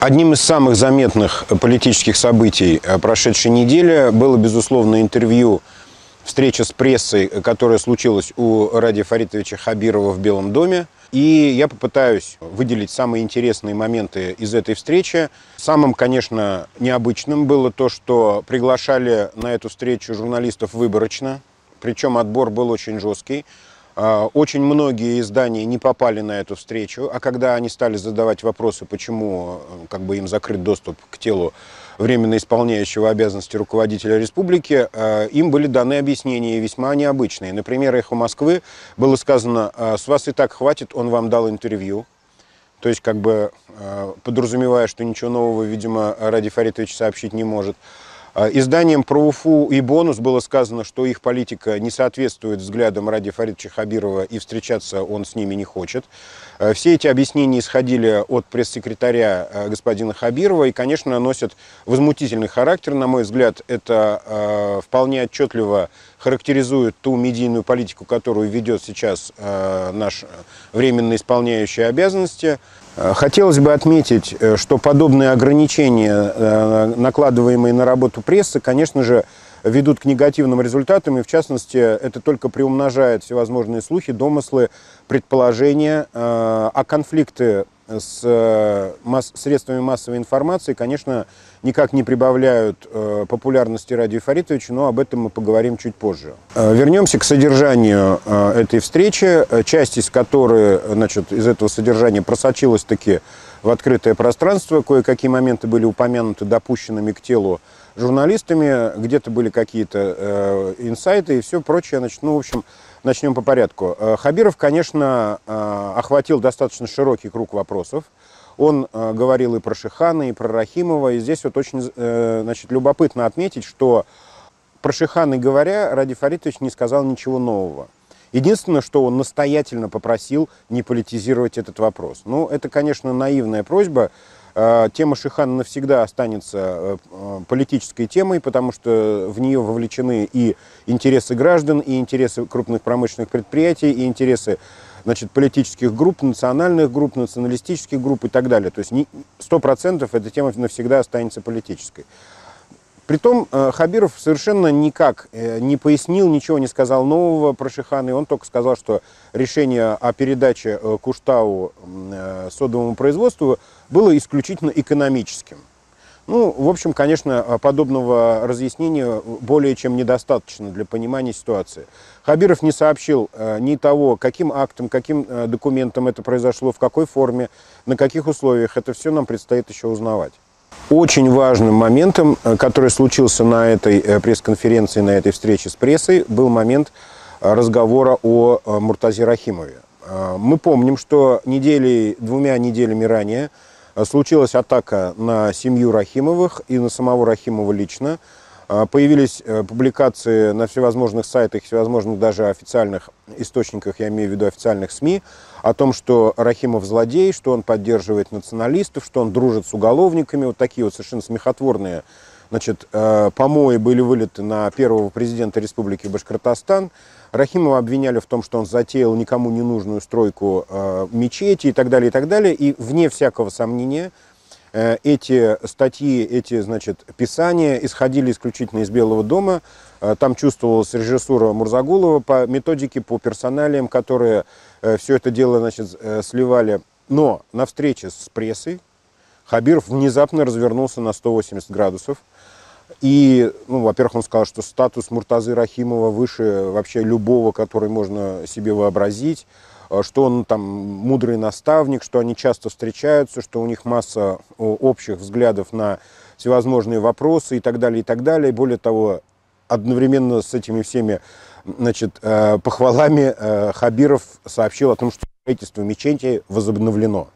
Одним из самых заметных политических событий э, прошедшей недели было, безусловно, интервью, встреча с прессой, которая случилась у Ради Фаритовича Хабирова в Белом доме. И я попытаюсь выделить самые интересные моменты из этой встречи. Самым, конечно, необычным было то, что приглашали на эту встречу журналистов выборочно. Причем отбор был очень жесткий. А, очень многие издания не попали на эту встречу, а когда они стали задавать вопросы, почему э, как бы, им закрыт доступ к телу временно исполняющего обязанности руководителя республики, э, им были даны объяснения весьма необычные. Например, «Эхо Москвы» было сказано «Э, «С вас и так хватит, он вам дал интервью». То есть, как бы э, подразумевая, что ничего нового, видимо, Ради Фаритович сообщить не может. А изданием про Уфу и «Бонус» было сказано, что их политика не соответствует взглядам Ради Фаридовича Хабирова и встречаться он с ними не хочет. А все эти объяснения исходили от пресс-секретаря а, господина Хабирова и, конечно, носят возмутительный характер. На мой взгляд, это вполне отчетливо характеризует ту медийную политику, которую ведет сейчас э, наш временно исполняющий обязанности. Э, хотелось бы отметить, э, что подобные ограничения, накладываемые на работу прессы, конечно же, ведут к негативным результатам, и в частности это только приумножает всевозможные слухи, домыслы, предположения, а конфликты с э, масс средствами массовой информации, конечно, никак не прибавляют э, популярности Ради Фаритовича, но об этом мы поговорим чуть позже. Э, вернемся к содержанию э, этой встречи, э, часть из которой э, значит, из этого содержания просочилась таки в открытое пространство. Кое-какие моменты были упомянуты допущенными к телу журналистами, где-то были какие-то э, инсайты и все прочее. Значит, ну, в общем, Начнем по порядку. Э, Хабиров, конечно, э, охватил достаточно широкий круг вопросов. Он э, говорил и про Шихана, и про Рахимова. И здесь вот очень значит, любопытно отметить, что про Шихана говоря, Ради Фаритович не сказал ничего нового. Единственное, что он настоятельно попросил не политизировать этот вопрос. Ну, это, конечно, наивная просьба, а, тема Шихана навсегда останется э, э, политической темой, потому что в нее вовлечены и интересы граждан, и интересы крупных промышленных предприятий, и интересы значит, политических групп, национальных групп, националистических групп и так далее. То есть 100% эта тема навсегда останется политической. Притом э, Хабиров совершенно никак э, не пояснил, ничего не сказал нового про Шихана, и он только сказал, что решение о передаче э, Куштау содовому производству было исключительно экономическим. Ну, в общем, конечно, подобного разъяснения более чем недостаточно для понимания ситуации. Хабиров не сообщил ни того, каким актом, каким документом это произошло, в какой форме, на каких условиях. Это все нам предстоит еще узнавать. Очень важным моментом, э, который случился на этой э, пресс-конференции, на этой встрече с прессой, был момент э, разговора о Муртазе Рахимове. Мы помним, что недели, двумя неделями ранее случилась атака на семью Рахимовых и на самого Рахимова лично. Появились публикации на всевозможных сайтах, всевозможных даже официальных источниках, я имею в виду официальных СМИ, о том, что Рахимов злодей, что он поддерживает националистов, что он дружит с уголовниками. Вот такие вот совершенно смехотворные значит, э, помои были вылиты на первого президента Республики Башкортостан. Рахимова обвиняли в том, что он затеял никому не нужную стройку э, мечети и так далее, и так далее. И вне всякого сомнения – Э, эти статьи, эти, значит, писания исходили исключительно из Белого дома. Э, там чувствовалась режиссура Мурзагулова по методике, по персоналиям, которые э, все это дело, значит, сливали. Но на встрече с прессой Хабиров внезапно развернулся на 180 градусов. И, ну, во-первых, он сказал, что статус Муртазы Рахимова выше вообще любого, который можно себе вообразить. Э, что он там мудрый наставник, что они часто встречаются, что у них масса общих взглядов на всевозможные вопросы и так далее, и так далее. Более того, одновременно с этими всеми значит, э, похвалами э, Хабиров сообщил о том, что строительство мечети возобновлено.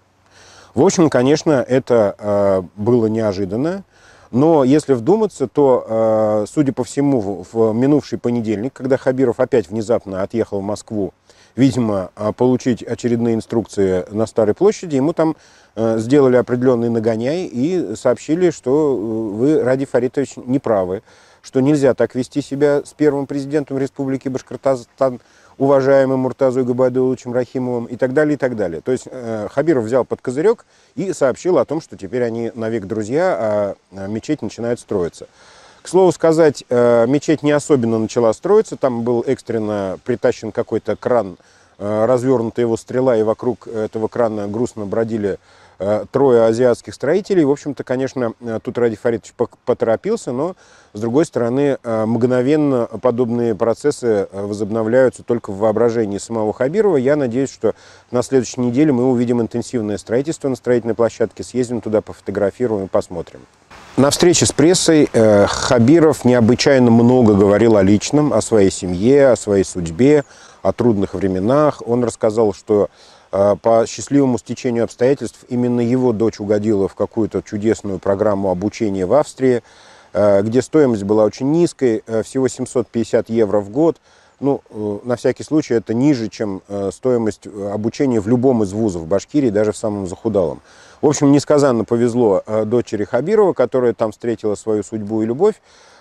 В общем, конечно, это было неожиданно. Но если вдуматься, то, судя по всему, в минувший понедельник, когда Хабиров опять внезапно отъехал в Москву видимо, а, получить очередные инструкции на Старой площади. Ему там а, сделали определенный нагоняй и сообщили, что э, вы, Ради Фаритович, не правы, что нельзя так вести себя с первым президентом Республики Башкортостан, уважаемым Муртазой Габадуловичем Рахимовым и так далее, и так далее. То есть э, Хабиров взял под козырек и сообщил о том, что теперь они навек друзья, а, а мечеть начинает строиться. К слову сказать, э, мечеть не особенно начала строиться, там был экстренно притащен какой-то кран, э, развернута его стрела, и вокруг этого крана грустно бродили э, трое азиатских строителей. В общем-то, конечно, тут Ради Фаридович поторопился, но, с другой стороны, мгновенно подобные процессы возобновляются только в воображении самого Хабирова. Я надеюсь, что на следующей неделе мы увидим интенсивное строительство на строительной площадке, съездим туда, пофотографируем и посмотрим. На встрече с прессой э, Хабиров необычайно много говорил о личном, о своей семье, о своей судьбе, о трудных временах. Он рассказал, что э, по счастливому стечению обстоятельств именно его дочь угодила в какую-то чудесную программу обучения в Австрии, э, где стоимость была очень низкой, всего 750 евро в год. Ну, на всякий случай, это ниже, чем стоимость обучения в любом из вузов Башкирии, даже в самом захудалом. В общем, несказанно повезло э, дочери Хабирова, которая там встретила свою судьбу и любовь,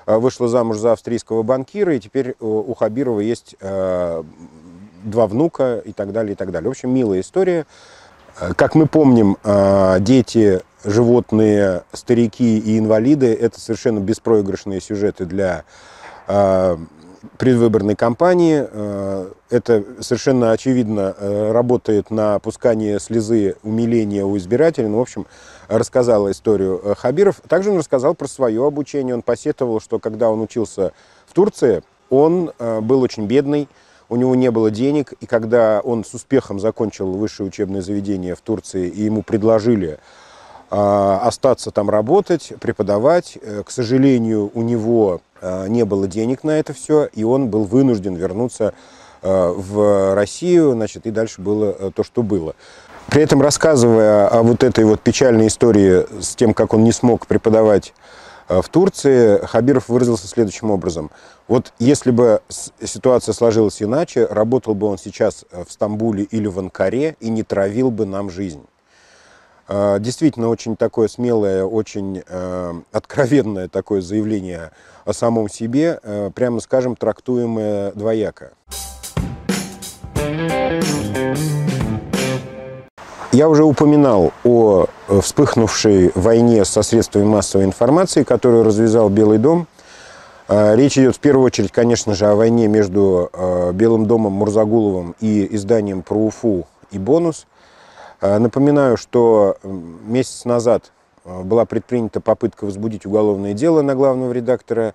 э, вышла замуж за австрийского банкира, и теперь э, у Хабирова есть два внука и так далее, и так далее. В общем, милая история. Как мы помним, дети, животные, старики и инвалиды – это совершенно беспроигрышные сюжеты для предвыборной кампании. Э, это совершенно очевидно э, работает на опускание слезы умиления у избирателей. Ну, в общем, рассказала историю э, Хабиров. Также он рассказал про свое обучение. Он посетовал, что когда он учился в Турции, он был очень бедный, у него не было денег, и когда он с успехом закончил высшее учебное заведение в Турции, и ему предложили остаться там работать, преподавать. К сожалению, у него Э, не было денег на это все, и он был вынужден вернуться э, в Россию, значит, и дальше было э, то, что было. При этом, рассказывая о вот этой вот печальной истории с тем, как он не смог преподавать в Турции, Хабиров выразился следующим образом. Вот если бы ситуация сложилась иначе, работал бы он сейчас в Стамбуле или в Анкаре и не травил бы нам жизнь. А, действительно, очень такое смелое, очень э, откровенное такое заявление о самом себе, э, прямо скажем, трактуемое двояко. Я уже упоминал о э, вспыхнувшей войне со средствами массовой информации, которую развязал Белый дом. А, речь идет в первую очередь, конечно же, о войне между Белым домом Мурзагуловым и изданием про Уфу и «Бонус». А, напоминаю, что месяц назад а, была предпринята попытка возбудить уголовное дело на главного редактора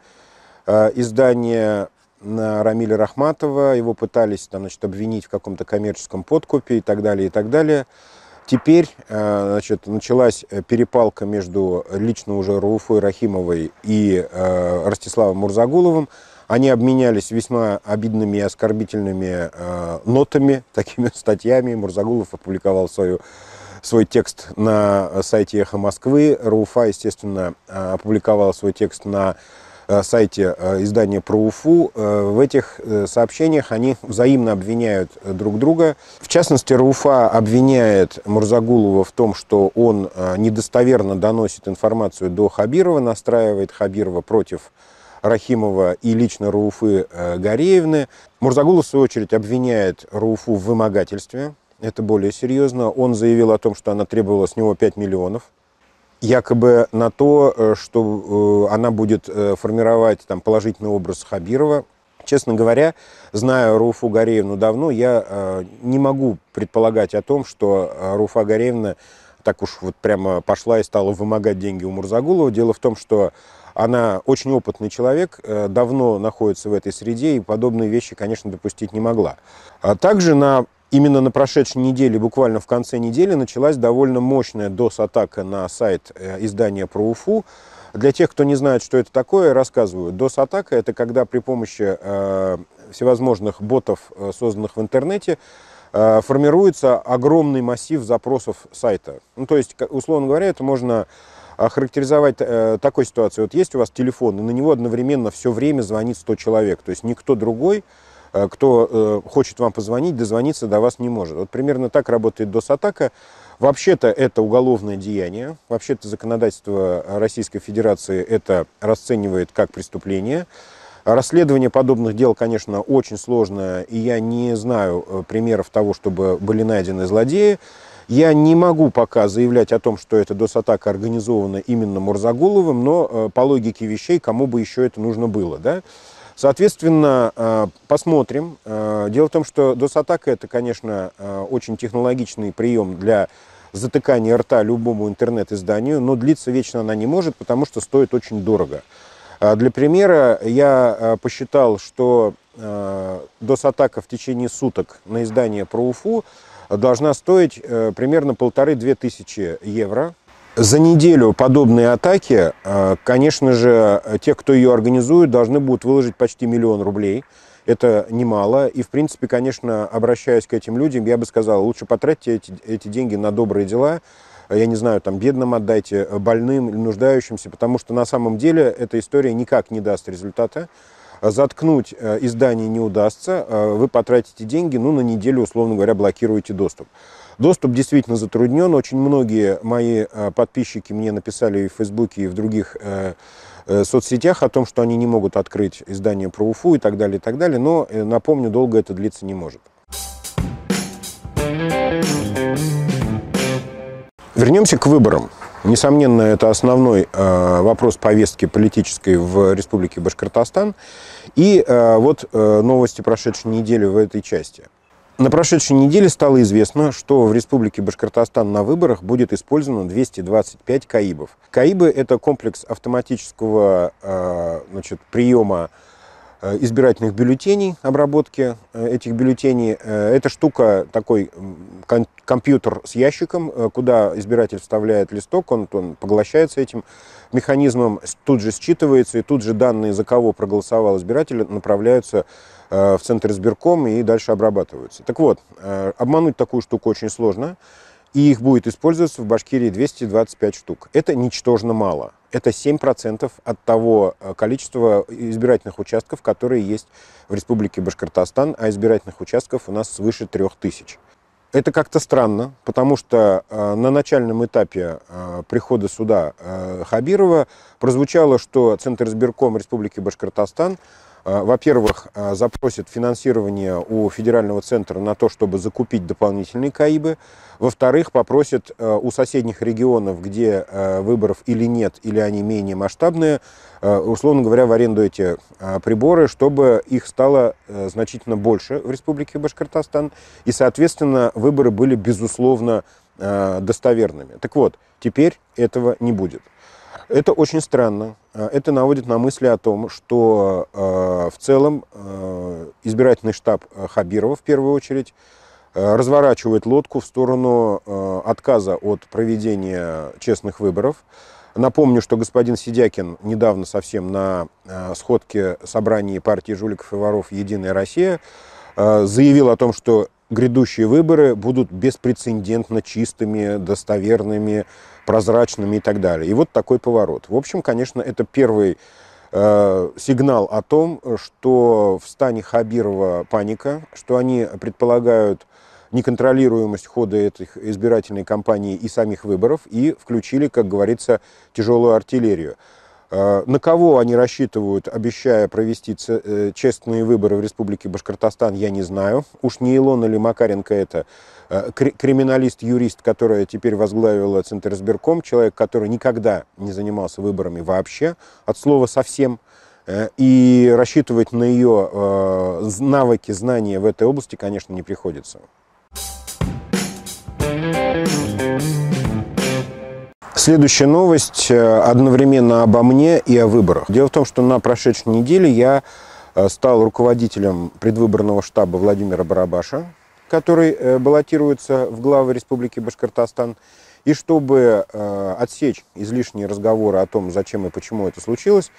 а, издания на Рамиля Рахматова. Его пытались там, значит, обвинить в каком-то коммерческом подкупе и так далее, и так далее. Теперь значит, началась э, перепалка между лично уже Руфой Рахимовой и э, Ростиславом Мурзагуловым. Они обменялись весьма обидными и оскорбительными э, нотами, такими статьями. Мурзагулов опубликовал свою, свой текст на сайте «Эхо Москвы». Руфа, естественно, э, опубликовал свой текст на э, сайте э, издания про Уфу. В этих сообщениях они взаимно обвиняют друг друга. В частности, Руфа обвиняет Мурзагулова в том, что он недостоверно доносит информацию до Хабирова, настраивает Хабирова против Рахимова и лично Руфы э, Гореевны. Мурзагулов, в свою очередь, обвиняет Руфу в вымогательстве. Это более серьезно. Он заявил о том, что она требовала с него 5 миллионов якобы на то, э, что э, она будет формировать там, положительный образ Хабирова. Честно говоря, зная Руфу Гореевну давно, я не могу предполагать о том, что Руфа Гореевна так уж вот прямо пошла и стала вымогать деньги у Мурзагулова. Дело в том, что она очень опытный человек, э, давно находится в этой среде и подобные вещи, конечно, допустить не могла. А также на Именно на прошедшей неделе, буквально в конце недели, началась довольно мощная DOS-атака на сайт э, издания про УФУ. Для тех, кто не знает, что это такое, рассказываю. DOS-атака – это когда при помощи э, всевозможных ботов, э, созданных в интернете, э, формируется огромный массив запросов сайта. Ну, то есть, условно говоря, это можно охарактеризовать э, такой ситуации. Вот есть у вас телефон, и на него одновременно все время звонит 100 человек, то есть никто другой э, кто э, хочет вам позвонить, дозвониться до вас не может. Вот примерно так работает DOS-атака. Вообще-то это уголовное деяние, вообще-то законодательство Российской Федерации это расценивает как преступление. Расследование подобных дел, конечно, очень сложное, и я не знаю примеров того, чтобы были найдены злодеи. Я не могу пока заявлять о том, что эта досатака организована именно Мурзагуловым, но э, по логике вещей, кому бы еще это нужно было, да? Соответственно, э, посмотрим. Э, дело в том, что досатака это, конечно, очень технологичный прием для затыкания рта любому интернет-изданию, но длиться вечно она не может, потому что стоит очень дорого. Для примера я посчитал, что досатака в течение суток на издание про Уфу должна стоить э, примерно полторы-две тысячи евро. За неделю подобные атаки, э, конечно же, те, кто ее организует, должны будут выложить почти миллион рублей. Это немало. И, в принципе, конечно, обращаясь к этим людям, я бы сказал, лучше потратьте эти, эти деньги на добрые дела, я не знаю, там, бедным отдайте, больным нуждающимся, потому что на самом деле эта история никак не даст результата. А заткнуть э, издание не удастся, э, вы потратите деньги, ну, на неделю, условно говоря, блокируете доступ. Доступ действительно затруднен. Очень многие мои э, подписчики мне написали и в Фейсбуке, и в других соцсетях о том, что они не могут открыть издание про Уфу и так далее, и так далее. Но, напомню, долго это длиться не может. Вернемся к выборам. Несомненно, это основной э, вопрос повестки политической в Республике Башкортостан. И э, вот э, новости прошедшей недели в этой части. На прошедшей неделе стало известно, что в Республике Башкортостан на выборах будет использовано 225 каибов. Каибы – это комплекс автоматического значит, приема Э, избирательных бюллетеней, обработки э, этих бюллетеней. Э, эта штука такой компьютер с ящиком, куда избиратель вставляет листок, он, он поглощается этим механизмом, тут же считывается, и тут же данные, за кого проголосовал избиратель, направляются в центр избирком и дальше обрабатываются. Так вот, обмануть такую штуку очень сложно и их будет использоваться в Башкирии 225 штук. Это ничтожно мало. Это 7% от того э, количества избирательных участков, которые есть в Республике Башкортостан, а избирательных участков у нас свыше 3000. Это как-то странно, потому что э, на начальном этапе э, прихода суда Хабирова прозвучало, что Центр избирком Республики Башкортостан Э, во-первых, э, запросит финансирование у федерального центра на то, чтобы закупить дополнительные КАИБы. Во-вторых, попросит э, у соседних регионов, где выборов или нет, или они менее масштабные, условно говоря, в аренду эти приборы, чтобы их стало значительно больше в Республике Башкортостан. И, соответственно, выборы были, безусловно, достоверными. Так вот, теперь этого не будет. Это очень странно. А, это наводит на мысли о том, что э, в целом э, избирательный штаб Хабирова в первую очередь э, разворачивает лодку в сторону э, отказа от проведения честных выборов. Напомню, что господин Сидякин недавно совсем на э, сходке собрания партии жуликов и воров «Единая Россия» э, заявил о том, что грядущие выборы будут беспрецедентно чистыми, достоверными, прозрачными и так далее. И вот такой поворот. В общем, конечно, это первый э, сигнал о том, что в стане Хабирова паника, что они предполагают неконтролируемость хода этих избирательной кампании и самих выборов, и включили, как говорится, тяжелую артиллерию. А, на кого они рассчитывают, обещая провести э, честные выборы в Республике Башкортостан, я не знаю. Уж не Илона ли Макаренко это э, криминалист-юрист, которая теперь возглавила Центр Сберком, человек, который никогда не занимался выборами вообще, от слова совсем, э, и рассчитывать на ее навыки, знания в этой области, конечно, не приходится. Следующая новость э, одновременно обо мне и о выборах. Дело в том, что на прошедшей неделе я э, стал руководителем предвыборного штаба Владимира Барабаша, который э, баллотируется в главы Республики Башкортостан. И чтобы отсечь излишние разговоры о том, зачем и почему это случилось,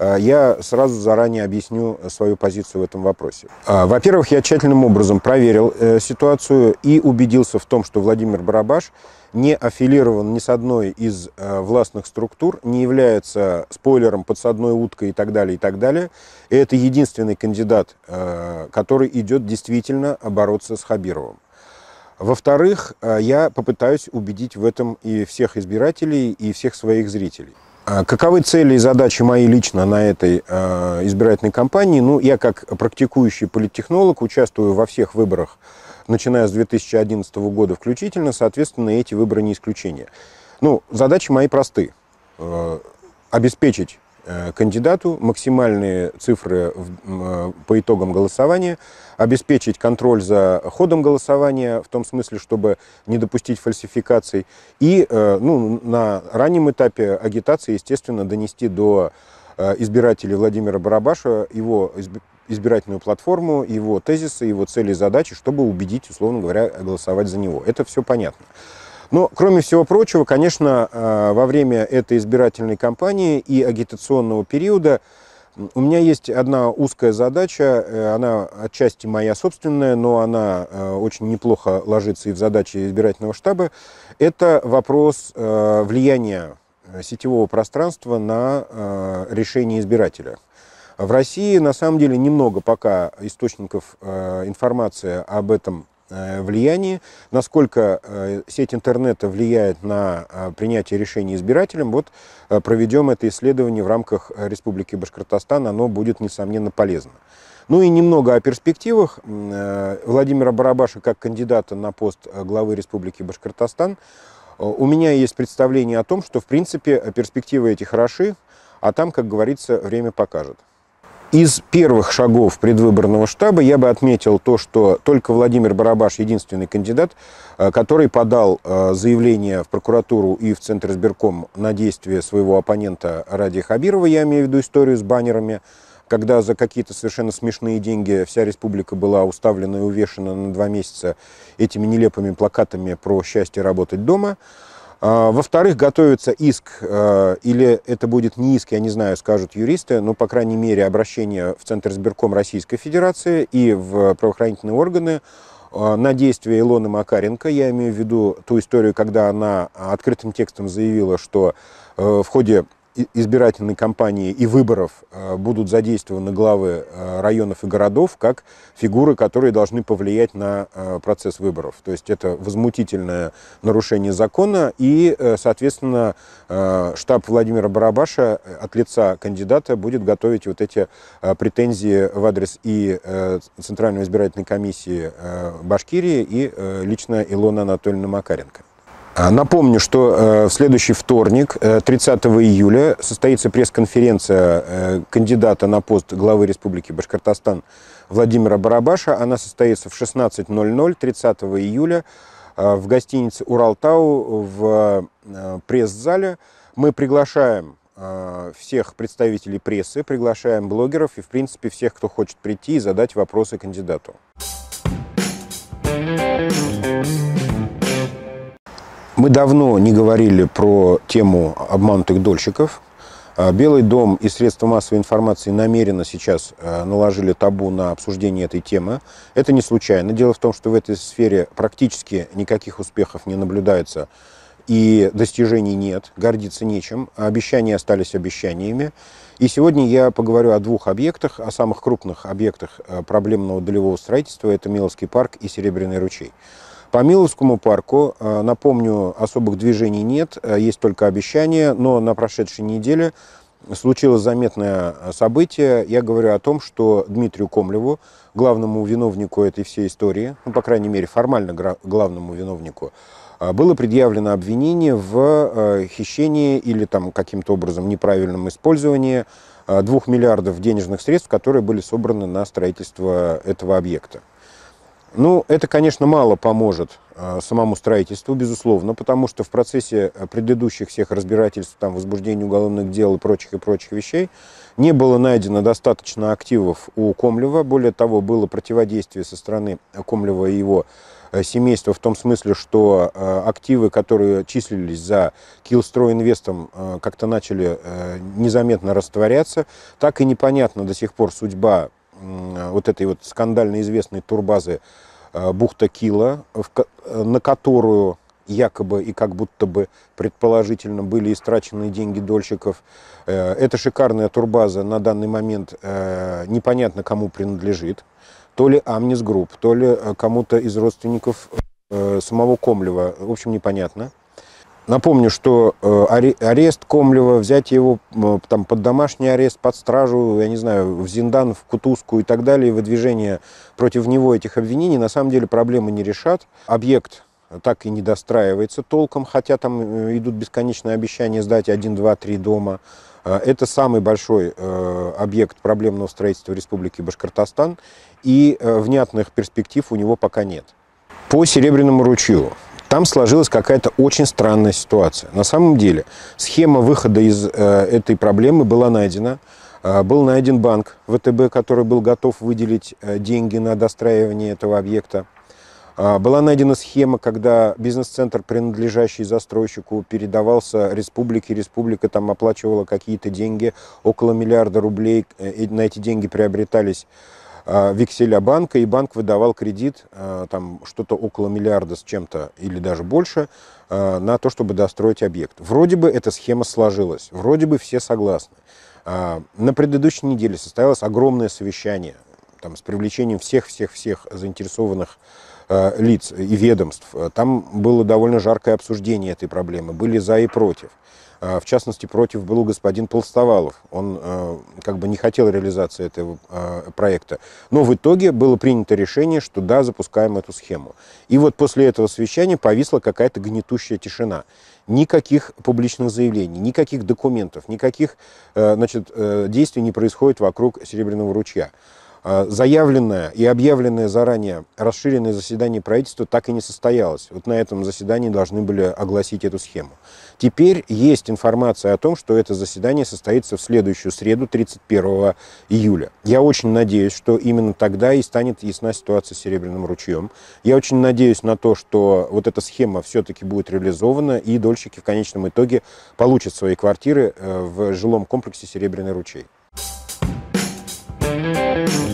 а, я сразу заранее объясню свою позицию в этом вопросе. А, во-первых, я тщательным образом проверил э, ситуацию и убедился в том, что Владимир Барабаш не аффилирован ни с одной из э, властных структур, не является спойлером, подсадной уткой и так далее, и так далее. И это единственный кандидат, э, который идет действительно бороться с Хабировым. Во-вторых, я попытаюсь убедить в этом и всех избирателей, и всех своих зрителей. А каковы цели и задачи мои лично на этой э, избирательной кампании? Ну, я как практикующий политтехнолог участвую во всех выборах, начиная с 2011 года включительно, соответственно, эти выборы не исключение. Ну, задачи мои просты. Э, обеспечить Э, кандидату, максимальные цифры э, по итогам голосования, обеспечить контроль за ходом голосования, в том смысле, чтобы не допустить фальсификаций, и э, ну, на раннем этапе агитации, естественно, донести до избирателей Владимира Барабаша его избирательную платформу, его тезисы, его цели и задачи, чтобы убедить, условно говоря, голосовать за него. Это все понятно. Но, кроме всего прочего, конечно, э, во время этой избирательной кампании и агитационного периода у меня есть одна узкая задача, э, она отчасти моя собственная, но она э, очень неплохо ложится и в задачи избирательного штаба. Это вопрос влияния сетевого пространства на решение избирателя. В России, на самом деле, немного пока источников информации об этом Э, влияние, насколько э, сеть интернета влияет на э, принятие решений избирателям. Вот проведем это исследование в рамках Республики Башкортостан, оно будет, несомненно, полезно. Ну и немного о перспективах Владимира Барабаша как кандидата на пост главы Республики Башкортостан. У меня есть представление о том, что, в принципе, перспективы эти хороши, а там, как говорится, время покажет. Из первых шагов предвыборного штаба я бы отметил то, что только Владимир Барабаш единственный кандидат, э, который подал э, заявление в прокуратуру и в Центр избирком на действие своего оппонента Ради Хабирова, я имею в виду историю с баннерами, когда за какие-то совершенно смешные деньги вся республика была уставлена и увешана на два месяца этими нелепыми плакатами про счастье работать дома – а, во-вторых, готовится иск, э, или это будет не иск, я не знаю, скажут юристы, но, по крайней мере, обращение в Центр сберком Российской Федерации и в правоохранительные органы э, на действия Илоны Макаренко. Я имею в виду ту историю, когда она открытым текстом заявила, что э, в ходе избирательной кампании и выборов э, будут задействованы главы э, районов и городов как фигуры, которые должны повлиять на э, процесс выборов. То есть это возмутительное нарушение закона и, соответственно, штаб Владимира Барабаша от лица кандидата будет готовить вот эти претензии в адрес и Центральной избирательной комиссии Башкирии и лично Илона Анатольевна Макаренко. А, напомню, что э, в следующий вторник, 30 э, июля, состоится пресс-конференция э, кандидата на пост главы Республики Башкортостан Владимира Барабаша. Она состоится в 16.00 30 июля в гостинице «Уралтау» в пресс-зале. Мы приглашаем всех представителей прессы, приглашаем блогеров и, в принципе, всех, кто хочет прийти и задать вопросы кандидату. Thank you. Мы давно не говорили про тему обманутых дольщиков. А, Белый дом и средства массовой информации намеренно сейчас э, наложили табу на обсуждение этой темы. Это не случайно. Дело в том, что в этой сфере практически никаких успехов не наблюдается и достижений нет, гордиться нечем, обещания остались обещаниями. И сегодня я поговорю о двух объектах, о самых крупных объектах э, проблемного долевого строительства. Это Миловский парк и Серебряный ручей. По Миловскому парку, э, напомню, особых движений нет, э, есть только обещания, но на прошедшей неделе случилось заметное э, событие. Я говорю о том, что Дмитрию Комлеву, главному виновнику этой всей истории, ну, по крайней мере, формально главному виновнику, было предъявлено обвинение в хищении или там каким-то образом неправильном использовании двух миллиардов денежных средств, которые были собраны на строительство этого объекта. Ну, это, конечно, мало поможет э, самому строительству, безусловно, потому что в процессе э, предыдущих всех разбирательств, там, возбуждения уголовных дел и прочих и прочих вещей не было найдено достаточно активов у Комлева. Более того, было противодействие со стороны Комлева и его э, семейства в том смысле, что активы, которые числились за Килстройинвестом, как-то начали незаметно растворяться. Так и непонятна до сих пор судьба вот этой вот скандально известной турбазы э, бухта Кила, э, на которую якобы и как будто бы предположительно были истрачены деньги дольщиков. Э, эта шикарная турбаза на данный момент непонятно кому принадлежит. То ли Амнис Групп, то ли кому-то из родственников самого Комлева. В общем, непонятно. Напомню, что э, арест Комлева, взять его там, под домашний арест, под стражу, я не знаю, в Зиндан, в Кутузку и так далее, выдвижение против него этих обвинений, на самом деле проблемы не решат. Объект так и не достраивается толком, хотя там э, идут бесконечные обещания сдать 1, 2, 3 дома. Э, это самый большой объект проблемного строительства Республики Башкортостан, и внятных перспектив у него пока нет. По Серебряному ручью. Там сложилась какая-то очень странная ситуация. На самом деле схема выхода из э, этой проблемы была найдена. Э, был найден банк ВТБ, который был готов выделить э, деньги на достраивание этого объекта. Была найдена схема, когда бизнес-центр, принадлежащий застройщику, передавался республике. Республика там оплачивала какие-то деньги, около миллиарда рублей. И на эти деньги приобретались а, векселя банка, и банк выдавал кредит, а, там что-то около миллиарда с чем-то или даже больше, а, на то, чтобы достроить объект. Вроде бы эта схема сложилась, вроде бы все согласны. На предыдущей неделе состоялось огромное совещание там, с привлечением всех-всех-всех заинтересованных лиц и ведомств. Там было довольно жаркое обсуждение этой проблемы, были за и против. А, в частности, против был господин Полставалов. Он э, как бы не хотел реализации этого э, проекта. Но в итоге было принято решение, что да, запускаем эту схему. И вот после этого совещания повисла какая-то гнетущая тишина. Никаких публичных заявлений, никаких документов, никаких э, значит, действий не происходит вокруг Серебряного ручья. А, заявленное и объявленное заранее расширенное заседание правительства так и не состоялось. Вот на этом заседании должны были огласить эту схему. Теперь есть информация о том, что это заседание состоится в следующую среду, 31 июля. Я очень надеюсь, что именно тогда и станет ясна ситуация с Серебряным ручьем. Я очень надеюсь на то, что вот эта схема все-таки будет реализована, и дольщики в конечном итоге получат свои квартиры э, в жилом комплексе «Серебряный ручей». Thank you.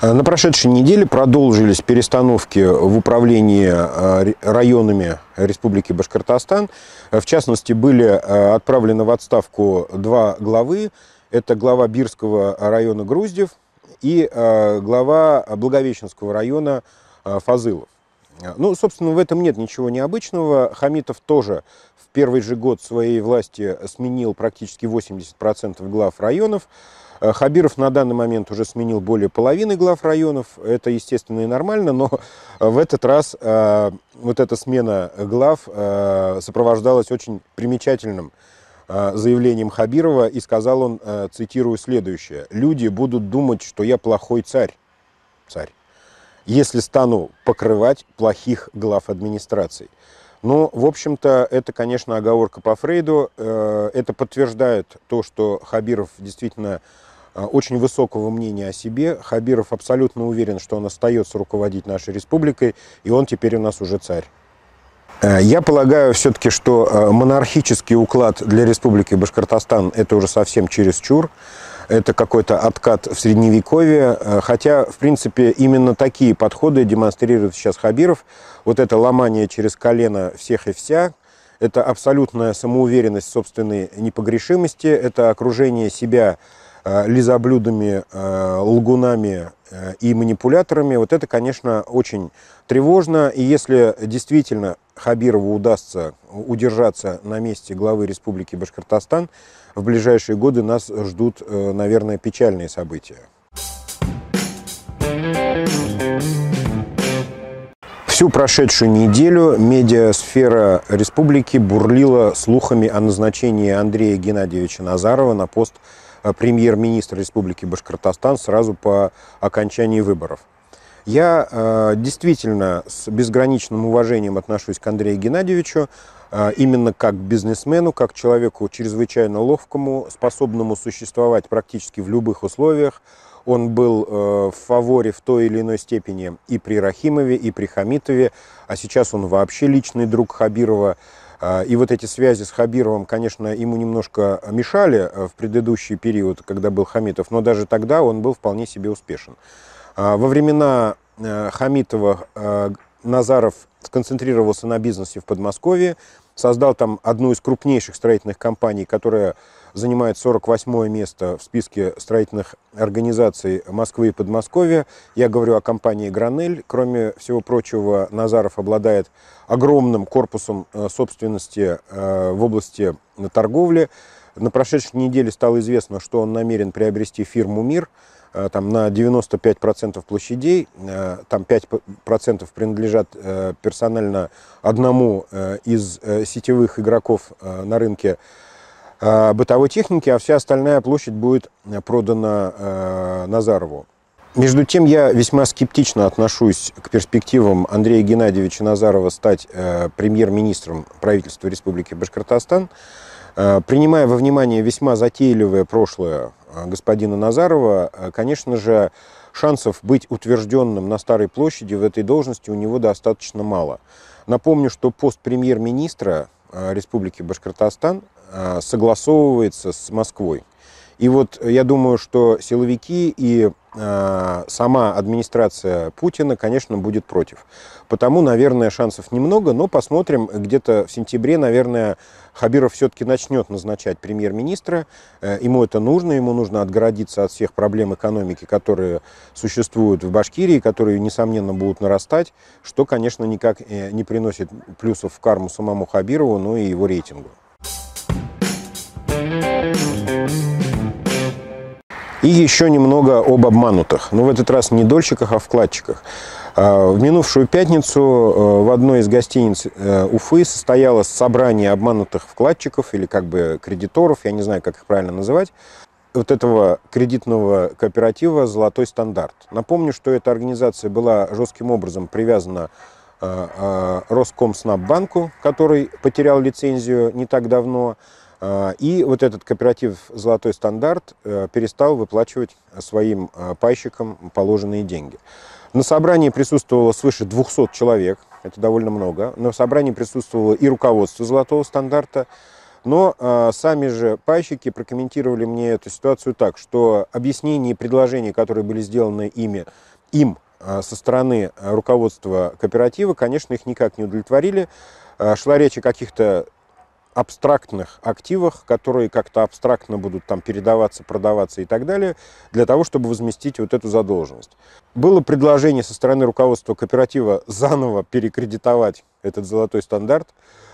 Э, на прошедшей неделе продолжились перестановки в управлении э, районами Республики Башкортостан. Э, в частности, были отправлены в отставку два главы. Это глава Бирского района Груздев и глава Благовещенского района Фазылов. Ну, собственно, в этом нет ничего необычного. Хамитов тоже в первый же год своей власти сменил практически 80% глав районов. Э, Хабиров на данный момент уже сменил более половины глав районов. Это, естественно, и нормально, но в этот раз э, вот эта смена глав э, сопровождалась очень примечательным заявлением Хабирова, и сказал он, цитирую следующее, «Люди будут думать, что я плохой царь, царь, если стану покрывать плохих глав администраций». Ну, в общем-то, это, конечно, оговорка по Фрейду. Это подтверждает то, что Хабиров действительно Э, очень высокого мнения о себе. Хабиров абсолютно уверен, что он остается руководить нашей республикой, и он теперь у нас уже царь. Э, я полагаю все-таки, что э, монархический уклад для Республики Башкортостан – это уже совсем чересчур. Это какой-то откат в Средневековье. Хотя, в принципе, именно такие подходы демонстрирует сейчас Хабиров. Вот это ломание через колено всех и вся, это абсолютная самоуверенность собственной непогрешимости, это окружение себя Э, лизоблюдами, э, лгунами э, и манипуляторами, вот это, конечно, очень тревожно. И если действительно Хабирову удастся удержаться на месте главы Республики Башкортостан, в ближайшие годы нас ждут, наверное, печальные события. Всю прошедшую неделю медиасфера республики бурлила слухами о назначении Андрея Геннадьевича Назарова на пост Э, премьер-министр Республики Башкортостан сразу по окончании выборов. Я э, действительно с безграничным уважением отношусь к Андрею Геннадьевичу, э, именно как бизнесмену, как человеку чрезвычайно ловкому, способному существовать практически в любых условиях. Он был э, в фаворе в той или иной степени и при Рахимове, и при Хамитове, а сейчас он вообще личный друг Хабирова. А, и вот эти связи с Хабировым, конечно, ему немножко мешали э, в предыдущий период, когда был Хамитов, но даже тогда он был вполне себе успешен. А, во времена э, Хамитова э, Назаров сконцентрировался на бизнесе в Подмосковье, создал там одну из крупнейших строительных компаний, которая занимает 48 место в списке строительных организаций Москвы и Подмосковья. Я говорю о компании «Гранель». Кроме всего прочего, Назаров обладает огромным корпусом э, собственности э, в области торговли. На прошедшей неделе стало известно, что он намерен приобрести фирму «Мир», э, там на 95% площадей, там 5% принадлежат персонально одному из сетевых игроков на рынке Э, бытовой техники, а вся остальная площадь будет э, продана э, Назарову. Между тем, я весьма скептично отношусь к перспективам Андрея Геннадьевича Назарова стать премьер-министром правительства Республики Башкортостан. Принимая во внимание весьма затейливое прошлое господина Назарова, конечно же, шансов быть утвержденным на Старой площади в этой должности у него достаточно мало. Напомню, что пост премьер-министра Республики Башкортостан а, согласовывается с Москвой. И вот э, я думаю, что силовики и э, сама администрация Путина, конечно, будет против. Потому, наверное, шансов немного, но посмотрим, где-то в сентябре, наверное, Хабиров все-таки начнет назначать премьер-министра. Э, ему это нужно, ему нужно отгородиться от всех проблем экономики, которые существуют в Башкирии, которые, несомненно, будут нарастать, что, конечно, никак э, не приносит плюсов в карму самому Хабирову, но и его рейтингу. И еще немного об обманутых. Но ну, в этот раз не дольщиках, а вкладчиках. А, в минувшую пятницу э, в одной из гостиниц э, Уфы состоялось собрание обманутых вкладчиков или как бы кредиторов, я не знаю, как их правильно называть, вот этого кредитного кооператива «Золотой стандарт». Напомню, что эта организация была жестким образом привязана э, Роскомснаббанку, который потерял лицензию не так давно, а, и вот этот кооператив «Золотой стандарт» э, перестал выплачивать своим э, пайщикам положенные деньги. На собрании присутствовало свыше 200 человек, это довольно много. На собрании присутствовало и руководство «Золотого стандарта», но э, сами же пайщики прокомментировали мне эту ситуацию так, что объяснения и предложения, которые были сделаны ими, им э, со стороны э, руководства кооператива, конечно, их никак не удовлетворили. Э, шла речь о каких-то абстрактных активах, которые как-то абстрактно будут там передаваться, продаваться и так далее, для того, чтобы возместить вот эту задолженность. Было предложение со стороны руководства кооператива заново перекредитовать этот золотой стандарт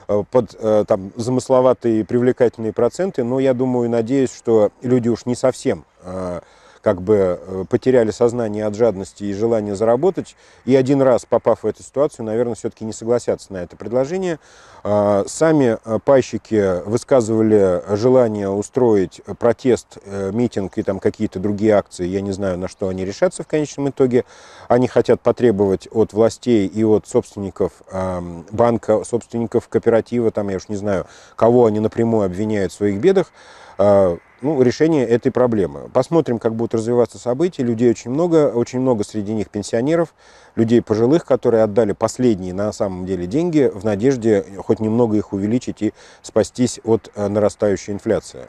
э, под э, там, замысловатые привлекательные проценты, но я думаю, и надеюсь, что люди уж не совсем э, как бы э, потеряли сознание от жадности и желания заработать, и один раз попав в эту ситуацию, наверное, все-таки не согласятся на это предложение. А, сами э, пайщики высказывали желание устроить протест, э, митинг и там какие-то другие акции, я не знаю, на что они решатся в конечном итоге. Они хотят потребовать от властей и от собственников банка, собственников кооператива, там, я уж не знаю, кого они напрямую обвиняют в своих бедах, а, ну, решение этой проблемы. Посмотрим, как будут развиваться события. Людей очень много, очень много среди них пенсионеров, людей пожилых, которые отдали последние на самом деле деньги в надежде хоть немного их увеличить и спастись от э, нарастающей инфляции.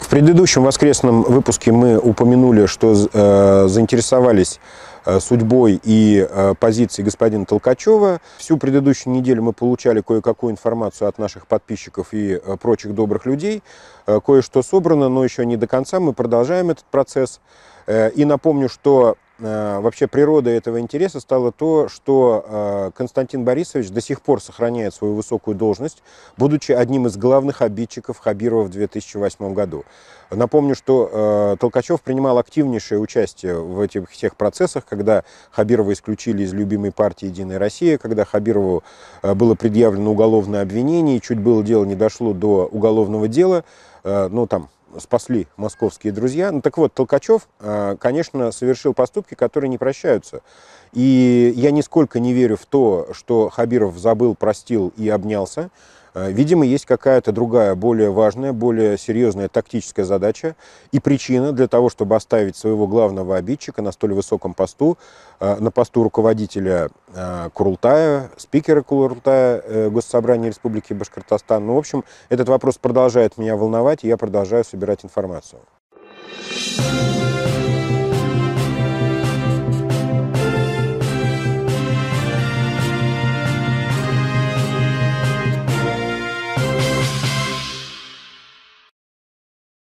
В предыдущем воскресном выпуске мы упомянули, что э, заинтересовались Э, судьбой и э, позицией господина Толкачева. Всю предыдущую неделю мы получали кое-какую информацию от наших подписчиков и э, прочих добрых людей. Кое-что собрано, но еще не до конца. Мы продолжаем этот процесс. И напомню, что Э, вообще природой этого интереса стало то, что э, Константин Борисович до сих пор сохраняет свою высокую должность, будучи одним из главных обидчиков Хабирова в 2008 году. Напомню, что э, Толкачев принимал активнейшее участие в этих всех процессах, когда Хабирова исключили из любимой партии «Единая Россия», когда Хабирову было предъявлено уголовное обвинение, и чуть было дело не дошло до уголовного дела, ну там спасли московские друзья. Ну так вот, Толкачев, э, конечно, совершил поступки, которые не прощаются. И я нисколько не верю в то, что Хабиров забыл, простил и обнялся. Э, видимо, есть какая-то другая, более важная, более серьезная тактическая задача и причина для того, чтобы оставить своего главного обидчика на столь высоком посту, э, на посту руководителя э, Курултая, спикера Курултая Госсобрания Республики Башкортостан. Ну, в общем, этот вопрос продолжает меня волновать, и я продолжаю собирать информацию. Thank you